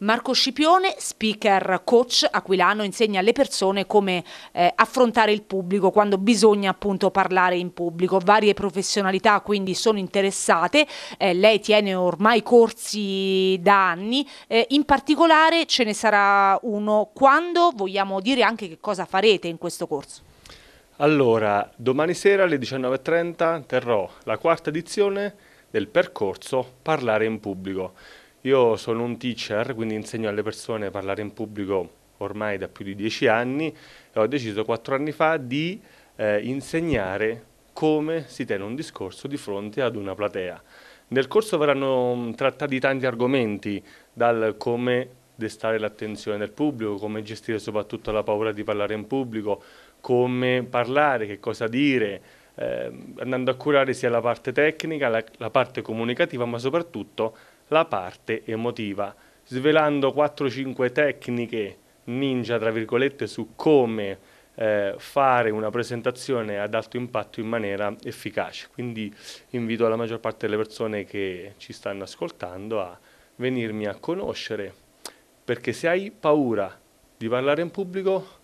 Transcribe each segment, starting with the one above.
Marco Scipione, speaker, coach aquilano, insegna alle persone come eh, affrontare il pubblico quando bisogna appunto parlare in pubblico. Varie professionalità quindi sono interessate, eh, lei tiene ormai corsi da anni, eh, in particolare ce ne sarà uno quando, vogliamo dire anche che cosa farete in questo corso. Allora, domani sera alle 19.30 terrò la quarta edizione del percorso Parlare in pubblico. Io sono un teacher, quindi insegno alle persone a parlare in pubblico ormai da più di dieci anni e ho deciso quattro anni fa di eh, insegnare come si tiene un discorso di fronte ad una platea. Nel corso verranno mm, trattati tanti argomenti, dal come destare l'attenzione del pubblico, come gestire soprattutto la paura di parlare in pubblico, come parlare, che cosa dire, eh, andando a curare sia la parte tecnica, la, la parte comunicativa, ma soprattutto la parte emotiva, svelando 4-5 tecniche ninja, tra virgolette, su come eh, fare una presentazione ad alto impatto in maniera efficace. Quindi invito la maggior parte delle persone che ci stanno ascoltando a venirmi a conoscere, perché se hai paura di parlare in pubblico,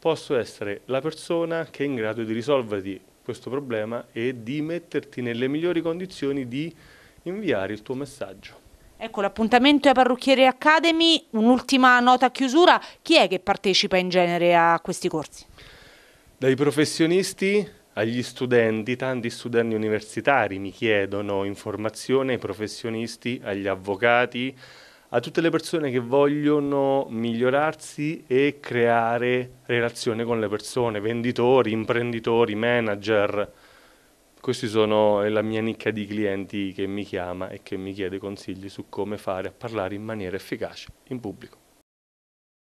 posso essere la persona che è in grado di risolverti questo problema e di metterti nelle migliori condizioni di inviare il tuo messaggio. Ecco l'appuntamento a Parrucchiere Academy, un'ultima nota a chiusura, chi è che partecipa in genere a questi corsi? Dai professionisti agli studenti, tanti studenti universitari mi chiedono informazione, ai professionisti, agli avvocati, a tutte le persone che vogliono migliorarsi e creare relazione con le persone, venditori, imprenditori, manager, questa è la mia nicchia di clienti che mi chiama e che mi chiede consigli su come fare a parlare in maniera efficace in pubblico.